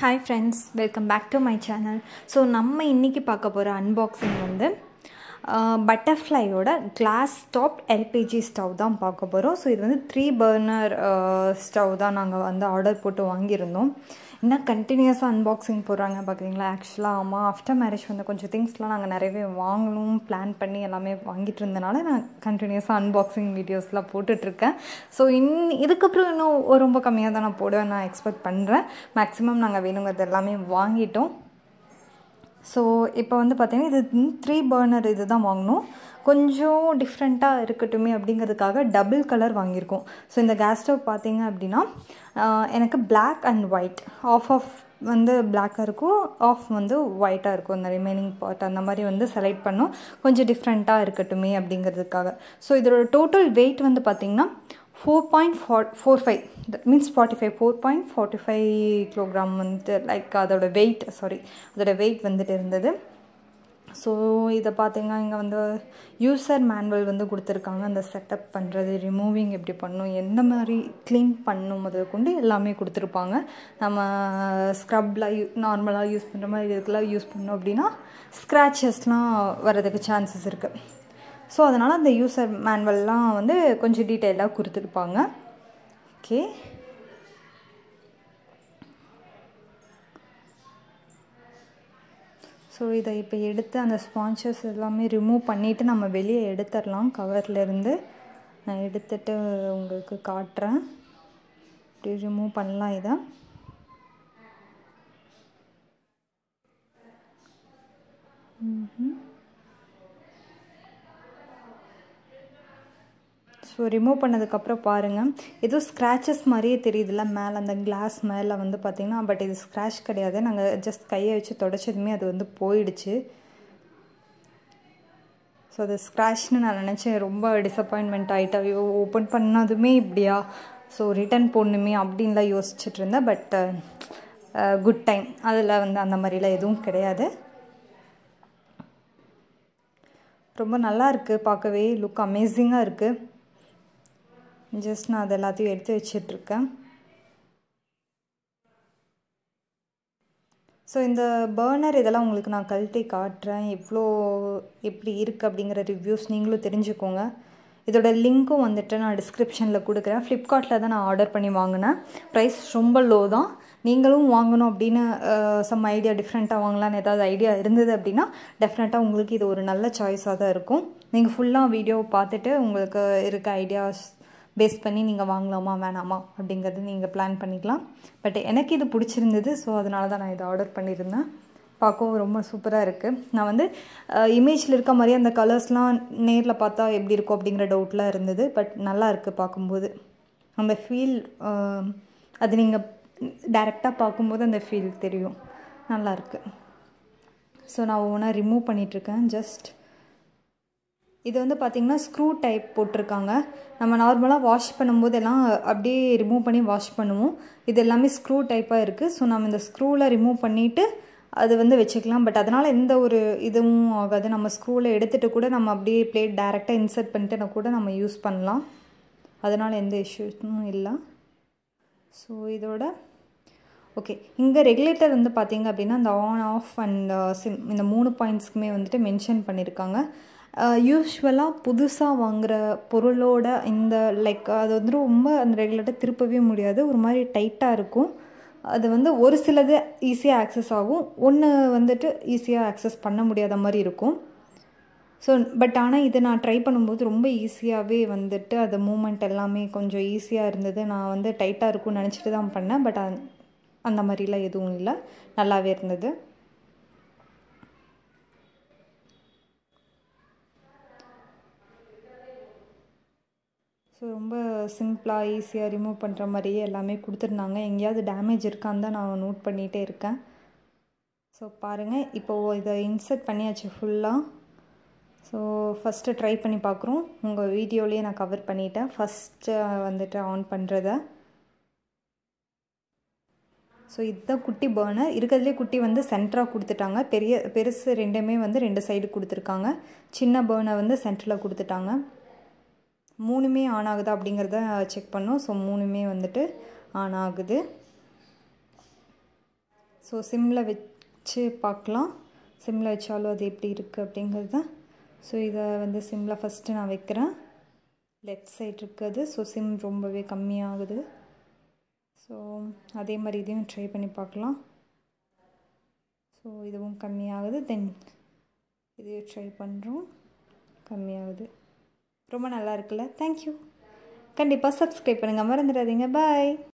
hi friends welcome back to my channel so நம்ம இன்றைக்கி பார்க்க போகிற அன்பாக்சிங் வந்து பட்டர்ஃப்ளையோட கிளாஸ் ஸ்டாப் எல்பிஜி ஸ்டவ் தான் பார்க்க போகிறோம் ஸோ இது வந்து த்ரீ பர்னர் ஸ்டவ் தான் நாங்கள் வந்து ஆர்டர் போட்டு வாங்கியிருந்தோம் என்ன கண்டினியூஸாக அன்பாக்சிங் போடுறாங்க பார்க்குறீங்களா ஆக்சுவலாக ஆமாம் ஆஃப்டர் மேரேஜ் வந்து கொஞ்சம் திங்ஸ்லாம் நாங்கள் நிறையவே வாங்கணும் பிளான் பண்ணி எல்லாமே வாங்கிட்டு இருந்தனால நான் கண்டினியூஸாக அன்பாக்சிங் வீடியோஸ்லாம் போட்டுட்ருக்கேன் ஸோ இன் இதுக்கப்புறம் இன்னும் ரொம்ப கம்மியாக தான் நான் போடுவேன் நான் எக்ஸ்பெக்ட் பண்ணுறேன் மேக்ஸிமம் நாங்கள் வேணுங்கிறது எல்லாமே வாங்கிட்டோம் ஸோ இப்போ வந்து பார்த்திங்கன்னா இது த்ரீ பர்னர் இது தான் வாங்கினோம் கொஞ்சம் டிஃப்ரெண்ட்டாக இருக்கட்டும் அப்படிங்கிறதுக்காக டபுள் கலர் வாங்கியிருக்கோம் ஸோ இந்த கேஸ் ஸ்டவ் பார்த்திங்க அப்படின்னா எனக்கு black and white half half வந்து பிளாக்காக இருக்கும் ஆஃப் வந்து ஒயிட்டாக இருக்கும் அந்த ரிமைனிங் பார்ட் அந்த மாதிரி வந்து செலக்ட் பண்ணோம் கொஞ்சம் டிஃப்ரெண்ட்டாக இருக்கட்டும் அப்படிங்கிறதுக்காக ஸோ இதோட டோட்டல் வெயிட் வந்து பார்த்திங்கன்னா four point four four five that means forty five four point forty five kilogram வந்து லைக் அதோடய வெயிட் சாரி அதோடய வெயிட் வந்துட்டு இருந்தது ஸோ இதை பார்த்தீங்கன்னா இங்கே வந்து யூசர் மேனுவல் வந்து கொடுத்துருக்காங்க அந்த செட்டப் பண்ணுறது ரிமூவிங் எப்படி பண்ணணும் எந்த மாதிரி க்ளீன் பண்ணும் முதல் கொண்டு எல்லாமே கொடுத்துருப்பாங்க நம்ம ஸ்க்ரப்பில் யூ நார்மலாக யூஸ் பண்ணுற மாதிரி இதுக்கெல்லாம் யூஸ் பண்ணோம் அப்படின்னா ஸ்க்ராச்சஸ்லாம் வர்றதுக்கு சான்சஸ் இருக்குது ஸோ அதனால் அந்த யூசர் மேனுவல்லாம் வந்து கொஞ்சம் டீட்டெயிலாக கொடுத்துருப்பாங்க ஓகே ஸோ இதை இப்போ எடுத்து அந்த ஸ்பான்சர்ஸ் எல்லாமே ரிமூவ் பண்ணிவிட்டு நம்ம வெளியே எடுத்துடலாம் கவர்லேருந்து நான் எடுத்துகிட்டு உங்களுக்கு காட்டுறேன் இப்படி ரிமூவ் பண்ணலாம் இதை ம் ஸோ ரிமூவ் பண்ணதுக்கப்புறம் பாருங்கள் ஏதோ ஸ்க்ராச்சஸ் மாதிரியே தெரியுதுல்ல மேலே அந்த கிளாஸ் மேலே வந்து பார்த்திங்கன்னா பட் இது ஸ்க்ராச் கிடையாது நாங்கள் ஜஸ்ட் கையை வச்சு தொடச்சதுமே அது வந்து போயிடுச்சு ஸோ அது ஸ்க்ராச்னு நான் நினச்சேன் ரொம்ப டிசப்பாயின்மெண்ட் ஆகிட்டா ஐயோ ஓப்பன் பண்ணதுமே இப்படியா ஸோ ரிட்டன் போடணுமே அப்படின்லாம் யோசிச்சுட்டு இருந்தேன் but good uh, time uh, அதில் வந்து அந்த மாதிரிலாம் எதுவும் கிடையாது ரொம்ப நல்லா இருக்குது பார்க்கவே லுக் அமேசிங்காக இருக்குது ஜஸ்ட் நான் அது எல்லாத்தையும் எடுத்து வச்சிட்ருக்கேன் ஸோ இந்த பேர்னர் இதெல்லாம் உங்களுக்கு நான் கழட்டி காட்டுறேன் எவ்வளோ எப்படி இருக்குது அப்படிங்கிற ரிவ்யூஸ் நீங்களும் தெரிஞ்சுக்கோங்க இதோட லிங்க்கும் வந்துட்டு நான் டிஸ்கிரிப்ஷனில் கொடுக்குறேன் ஃப்ளிப்கார்ட்டில் தான் நான் ஆர்டர் பண்ணி வாங்கினேன் ப்ரைஸ் ரொம்ப லோ தான் நீங்களும் வாங்கணும் அப்படின்னு சம் ஐடியா டிஃப்ரெண்ட்டாக வாங்கலான்னு ஏதாவது ஐடியா இருந்தது அப்படின்னா டெஃபினட்டாக உங்களுக்கு இது ஒரு நல்ல சாய்ஸாக தான் இருக்கும் நீங்கள் ஃபுல்லாக வீடியோ பார்த்துட்டு உங்களுக்கு இருக்க ஐடியாஸ் பேஸ் பண்ணி நீங்கள் வாங்கலாமா வேணாமா அப்படிங்கிறது நீங்கள் பிளான் பண்ணிக்கலாம் பட் எனக்கு இது பிடிச்சிருந்தது ஸோ அதனால தான் நான் இதை ஆர்டர் பண்ணியிருந்தேன் பார்க்கவும் ரொம்ப சூப்பராக இருக்குது நான் வந்து இமேஜில் இருக்க மாதிரி அந்த கலர்ஸ்லாம் நேரில் பார்த்தா எப்படி இருக்கும் அப்படிங்கிற டவுட்லாம் இருந்தது பட் நல்லா இருக்குது பார்க்கும்போது அந்த ஃபீல் அது நீங்கள் டைரெக்டாக பார்க்கும்போது அந்த ஃபீல் தெரியும் நல்லாயிருக்கு ஸோ நான் ஒவ்வொன்றா ரிமூவ் பண்ணிகிட்ருக்கேன் ஜஸ்ட் இது வந்து பார்த்திங்கன்னா ஸ்க்ரூ டைப் போட்டிருக்காங்க நம்ம நார்மலாக வாஷ் பண்ணும்போது எல்லாம் அப்படியே ரிமூவ் பண்ணி வாஷ் பண்ணுவோம் இது எல்லாமே ஸ்க்ரூ டைப்பாக இருக்குது ஸோ நம்ம இந்த ஸ்க்ரூவில் ரிமூவ் பண்ணிவிட்டு அது வந்து வச்சுக்கலாம் பட் அதனால் எந்த ஒரு இதுவும் ஆகாது நம்ம ஸ்க்ரூவில் எடுத்துகிட்டு கூட நம்ம அப்படியே பிளேட் டேரெக்டாக இன்சர்ட் பண்ணிட்டு கூட நம்ம யூஸ் பண்ணலாம் அதனால் எந்த இஷ்யூஸும் இல்லை ஸோ இதோட ஓகே இங்கே ரெகுலேட்டர் வந்து பார்த்திங்க அப்படின்னா இந்த ஆன் ஆஃப் அண்ட் சிம் இந்த மூணு பாயிண்ட்ஸ்க்குமே வந்துட்டு மென்ஷன் பண்ணியிருக்காங்க யூஸ்வலாக புதுசாக வாங்குகிற பொருளோட இந்த லைக் அது வந்து ரொம்ப அந்த ரெகுலேட்டாக திருப்பவே முடியாது ஒரு மாதிரி டைட்டாக இருக்கும் அது வந்து ஒரு சிலது ஈஸியாக ஆக்சஸ் ஆகும் ஒன்று வந்துட்டு ஈஸியாக ஆக்சஸ் பண்ண முடியாத மாதிரி இருக்கும் ஸோ பட் ஆனால் இதை நான் ட்ரை பண்ணும்போது ரொம்ப ஈஸியாகவே வந்துட்டு அது மூமெண்ட் எல்லாமே கொஞ்சம் ஈஸியாக இருந்தது நான் வந்து டைட்டாக இருக்கும்னு நினச்சிட்டு தான் பண்ணேன் பட் அந்த மாதிரிலாம் எதுவும் இல்லை நல்லாவே இருந்தது ஸோ ரொம்ப சிம்பிளாக ஈஸியாக ரிமூவ் பண்ணுற மாதிரியே எல்லாமே கொடுத்துருந்தாங்க எங்கேயாவது டேமேஜ் இருக்கான்னு தான் நான் நோட் பண்ணிகிட்டே இருக்கேன் ஸோ பாருங்கள் இப்போது இதை இன்சர்ட் பண்ணியாச்சு ஃபுல்லாக ஸோ ஃபஸ்ட்டு ட்ரை பண்ணி பார்க்குறோம் உங்கள் வீடியோலேயே நான் கவர் பண்ணிட்டேன் ஃபஸ்ட்டு வந்துட்டு ஆன் பண்ணுறத ஸோ இதுதான் குட்டி பேர்னர் இருக்கிறதுலே குட்டி வந்து சென்டராக கொடுத்துட்டாங்க பெரிய பெருசு ரெண்டுமே வந்து ரெண்டு சைடு கொடுத்துருக்காங்க சின்ன பேர்னர் வந்து சென்டரில் கொடுத்துட்டாங்க மூணுமே ஆன் ஆகுதா அப்படிங்கிறத செக் பண்ணோம் ஸோ மூணுமே வந்துட்டு ஆன் ஆகுது ஸோ சிம்மில் வச்சு பார்க்கலாம் சிம்மில் வச்சாலும் அது எப்படி இருக்குது அப்படிங்கிறது ஸோ இதை வந்து சிம்மில் ஃபஸ்ட்டு நான் வைக்கிறேன் லெஃப்ட் சைட் இருக்குது ஸோ சிம் ரொம்பவே கம்மியாகுது ஸோ அதே மாதிரி இதையும் ட்ரை பண்ணி பார்க்கலாம் ஸோ இதுவும் கம்மியாகுது தென் இதையும் ட்ரை பண்ணுறோம் கம்மியாகுது ரொம்ப நல்லா இருக்குல்ல தேங்க்யூ கண்டிப்பாக சப்ஸ்கிரைப் பண்ணுங்கள் மறந்துடாதீங்க பாய்